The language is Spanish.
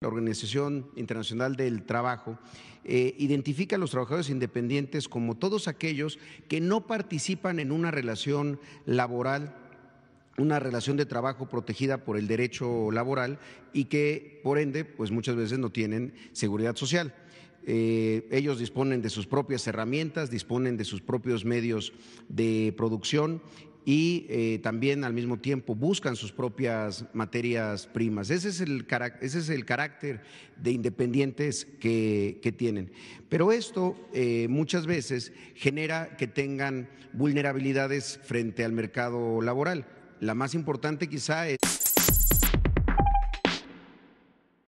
La Organización Internacional del Trabajo eh, identifica a los trabajadores independientes como todos aquellos que no participan en una relación laboral una relación de trabajo protegida por el derecho laboral y que, por ende, pues muchas veces no tienen seguridad social. Eh, ellos disponen de sus propias herramientas, disponen de sus propios medios de producción y eh, también al mismo tiempo buscan sus propias materias primas. Ese es el, ese es el carácter de independientes que, tienen. Pero esto eh, muchas veces genera que tengan vulnerabilidades frente al mercado laboral. La más importante quizá es...